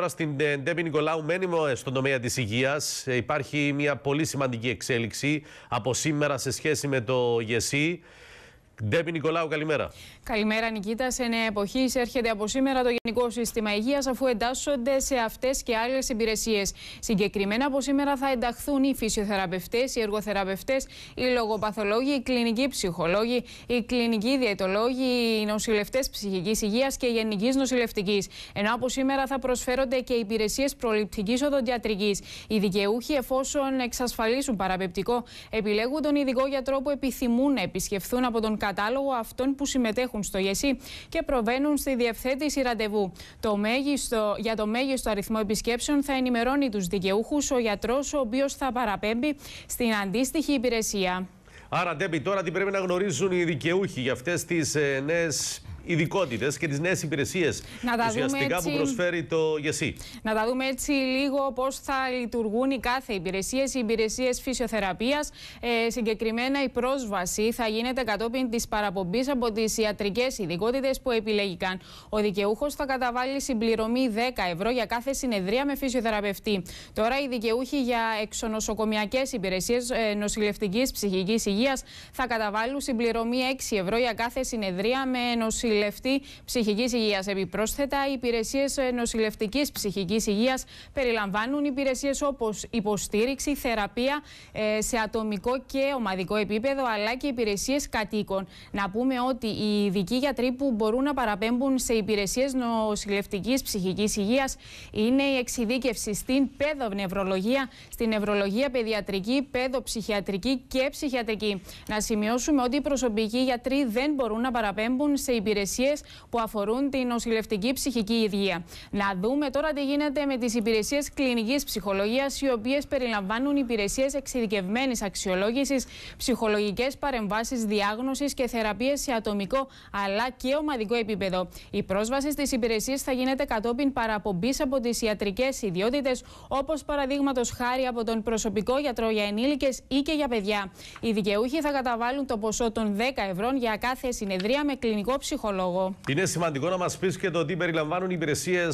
Τώρα στην ε, Ντέμι Νικολάου μένουμε ε, στον τομέα της υγείας ε, Υπάρχει μια πολύ σημαντική εξέλιξη από σήμερα σε σχέση με το ΓΕΣΥ. Ντέμι Νικολάου, καλημέρα. Καλημέρα, Νικήτα. Σε νέα εποχή εισέρχεται από σήμερα το Γενικό Σύστημα Υγείας, αφού εντάσσονται σε αυτές και άλλες υπηρεσίες. Συγκεκριμένα, από σήμερα θα ενταχθούν οι φυσιοθεραπευτές, οι εργοθεραπευτές, οι λογοπαθολόγοι, οι κλινικοί ψυχολόγοι, οι κλινικοί διαιτολόγοι, οι νοσηλευτές ψυχικής υγείας και γενικής νοσηλευτικής. Ενώ από σήμερα θα προσφέρονται και υπηρεσίες προληπτικής οδοντιατρικής. Οι δικαιούχοι, εφόσον εξασφαλίσουν παραπεπτικό, επιλέγουν τον ειδικό γιατρό που επιθυμούν να επισκεφθούν από τον κατάλογο αυτών που συμμετέχουν στο ΙΕΣΥ και προβαίνουν στη διευθέτηση ραντεβού. Το μέγιστο, για το μέγιστο αριθμό επισκέψεων θα ενημερώνει τους δικαιούχους ο γιατρός, ο οποίος θα παραπέμπει στην αντίστοιχη υπηρεσία. Άρα, Ντέμπι, τώρα τι πρέπει να γνωρίζουν οι δικαιούχοι για αυτές τις ε, νέες ειδικότητες και τις νέες υπηρεσίες ουσιαστικά έτσι... που προσφέρει το ΓΕΣΥ. E. Να τα δούμε έτσι λίγο πώς θα λειτουργούν οι κάθε υπηρεσίες. Οι υπηρεσίες φυσιοθεραπείας, ε, συγκεκριμένα η πρόσβαση θα γίνεται κατόπιν της παραπομπής από τις ιατρικές ειδικότητες που επιλέγηκαν. Ο δικαιούχος θα καταβάλει συμπληρωμή 10 ευρώ για κάθε συνεδρία με φυσιοθεραπευτή. Τώρα οι δικαιούχοι για εξονοσοκομιακές υπηρεσίες ε, νοσηλευτικής ψυχικής υγείας θα καταβάλουν συμπληρωμή 6 ευρώ για κάθε συνεδρία με νοσηλευτική νοσηλευτή ψυχικής υγείας. Επιπρόσθετα, οι υπηρεσίες νοσηλευτικής ψυχικής υγείας περιλαμβάνουν υπηρεσίες όπως υποστήριξη, θεραπεία ε, σε ατομικό και ομαδικό επίπεδο, αλλά και υπηρεσίες κατοίκων. Να πούμε ότι οι ειδικοί γιατροί που μπορούν να παραπέμπουν σε υπηρεσίες νοσηλευτικής ψυχικής υγείας είναι η εξειδίκευση στην παιδονευρολογία, στην νευρολογία παιδιατρική, παιδοψυχιατρική και ψυχιατρική. Να σημειώσουμε ότι οι προσωπικοί γιατροί δεν μπορούν να παραπέμπουν σε υπηρεσίες υπηρεσίες που αφορούν την νοσηλευτική ψυχική υγεία. Να δούμε τώρα τι γίνεται με τις υπηρεσίες κλινικής ψυχολογίας, οι οποίες περιλαμβάνουν υπηρεσίες εξειδικευμένης αξιολόγησης, ψυχολογικές παρεμβάσεις, διάγνωσης και θεραπείες σε ατομικό αλλά και ομαδικό επίπεδο. Η πρόσβαση στις υπηρεσίες θα γίνεται κατόπιν παραπομπής από τις ιατρικές ιδιότητες, όπως παραδείγματος χάρη από τον προσωπικό γιατρό για ενήλικες ή και για παιδιά. Οι δικαιούχοι θα καταβάλουν το ποσό των 10 ευρώ για κάθε συνεδρία με κλινικό ψυχολόγο λόγο. Είναι σημαντικό να μας πεις και το τι περιλαμβάνουν οι υπηρεσίες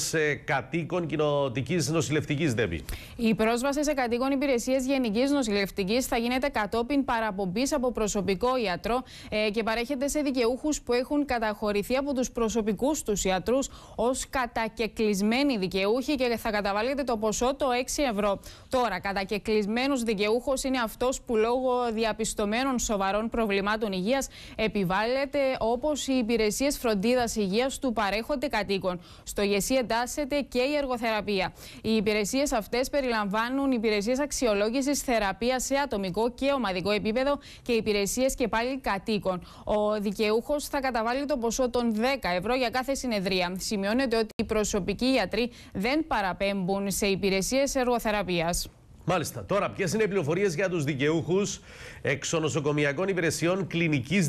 κατοίκων κοινοτικής νοσηλευτικής Δέμπη. Η πρόσβαση σε κατοίκων υπηρεσίες γενικής νοσηλευτικής θα γίνεται κατόπιν παραπομπής από προσωπικό ιατρό ε, και παρέχεται σε δικαιούχους που έχουν καταχωρηθεί από τους προσωπικούς τους ιατρούς ως κατακεκλεισμένοι δικαιούχοι και θα καταβάλλεται το ποσό το 6 ευρώ. Τώρα, κατακεκλεισμένο δικαιούχος είναι αυτός που λόγω διαπιστωμένων σοβαρών προβλημάτων υγείας επιβάλλεται όπως η υπηρεσία υπηρεσίε φροντίδας υγείας του παρέχονται κατοίκων. Στο ΓΕΣΥ εντάσσεται και η εργοθεραπεία. Οι υπηρεσίες αυτές περιλαμβάνουν υπηρεσίες αξιολόγησης θεραπεία σε ατομικό και ομαδικό επίπεδο και υπηρεσίες και πάλι κατοίκων. Ο δικαιούχος θα καταβάλει το ποσό των 10 ευρώ για κάθε συνεδρία. Σημειώνεται ότι οι προσωπικοί γιατροί δεν παραπέμπουν σε υπηρεσίες εργοθεραπείας. Μάλιστα. Τώρα, ποιες είναι οι πληροφορίες για τους δικαιούχους εξονοσοκομιακών υπηρεσιών κλινικής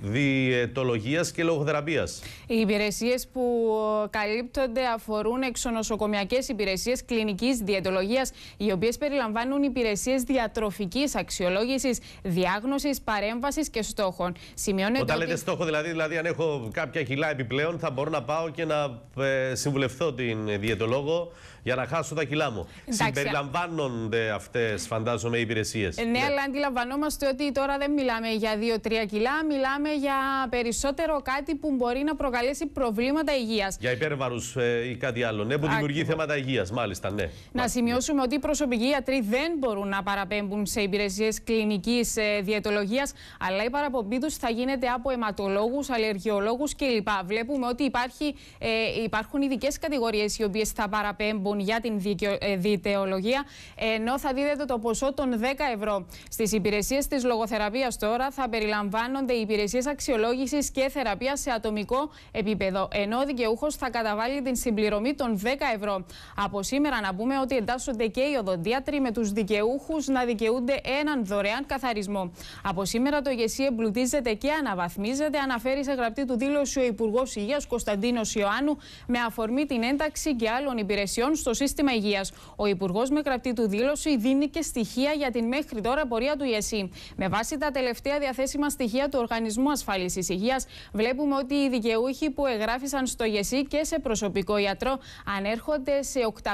διαιτολογίας και λογοθεραπείας. Οι υπηρεσίες που ε, καλύπτονται αφορούν εξονοσοκομιακές υπηρεσίες κλινικής διαιτολογίας, οι οποίες περιλαμβάνουν υπηρεσίες διατροφικής αξιολόγησης, διάγνωσης, παρέμβασης και στόχων. Σημειώνεται Όταν λέτε στόχο, δηλαδή, δηλαδή, αν έχω κάποια κιλά επιπλέον, θα μπορώ να πάω και να ε, συμβουλευτώ την διαιτολόγο για να χάσω τα κιλά μου. Εντάξει. Συμπεριλαμβάνονται αυτές, φαντάζομαι, οι υπηρεσίες. Ε, ναι, ναι, αλλά αντιλαμβανόμαστε ότι τώρα δεν μιλάμε για 2-3 κιλά, μιλάμε για περισσότερο κάτι που μπορεί να προκαλέσει προβλήματα υγείας. Για υπέρβαρους ε, ή κάτι άλλο. Ναι, που δημιουργεί θέματα υγείας, μάλιστα, ναι. Να σημειώσουμε ότι οι προσωπικοί γιατροί δεν μπορούν να παραπέμπουν σε υπηρεσίες κλινικής ε, διαιτολογίας, αλλά η παραπομπή τους θα γίνεται από αιματολόγους, αλλεργιολόγους κλπ. Βλέπουμε ότι υπάρχει, ε, υπάρχουν ειδικές κατηγορίες οι οποίες θα παραπέμπουν Λοιπόν για την διαιτεολογία, ε, ενώ θα δίδεται το ποσό των 10 ευρώ. Στις υπηρεσίες της λογοθεραπείας τώρα θα περιλαμβάνονται οι υπηρεσίες αξιολόγησης και θεραπείας σε ατομικό επίπεδο, ενώ ο δικαιούχος θα καταβάλει την συμπληρωμή των 10 ευρώ. Από σήμερα να πούμε ότι εντάσσονται και οι οδοντίατροι με τους δικαιούχους να δικαιούνται έναν δωρεάν καθαρισμό. Από σήμερα το ΓΕΣΥ εμπλουτίζεται και αναβαθμίζεται, αναφέρει σε γραπτή του δήλωση ο Υπουργός Υγείας Κωνσταντίνος Ιωάννου, με αφορμή την ένταξη και άλλων υπηρεσιών στο σύστημα υγείας. Ο Υπουργός με κρατή του δήλωση δίνει και στοιχεία για την μέχρι τώρα πορεία του ΙΕΣΥ. Με βάση τα τελευταία διαθέσιμα στοιχεία του Οργανισμού Ασφάλισης Υγείας, βλέπουμε ότι οι δικαιούχοι που εγγράφησαν στο ΙΕΣΥ και σε προσωπικό ιατρό ανέρχονται σε 845.000.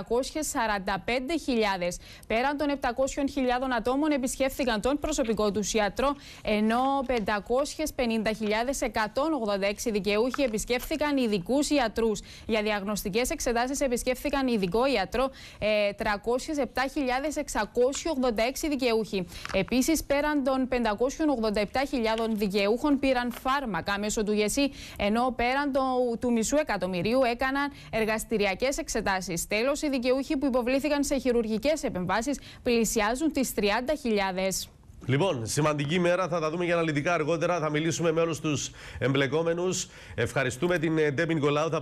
Πέραν των 700.000 ατόμων επισκέφθηκαν τον προσωπικό τους ιατρό, ενώ 550.186 δικαιούχοι επισκέφθηκαν ειδικούς ιατρούς. Για διαγνωστικές εξετάσεις επισκέφθηκαν ειδικό Ιατρό, ε, 307.686 δικαιούχοι. Επίσης, πέραν των 587.000 δικαιούχων πήραν φάρμακα μέσω του ΓΕΣΥ, ενώ πέραν του μισού εκατομμυρίου έκαναν εργαστηριακές εξετάσεις. Τέλος, οι δικαιούχοι που υποβλήθηκαν σε χειρουργικές επεμβάσεις πλησιάζουν τις 30.000. Λοιπόν, σημαντική μέρα, θα τα δούμε για αναλυτικά αργότερα. Θα μιλήσουμε με όλους τους εμπλεκόμενους. Ευχαριστούμε την Ντέμιν Κολάου.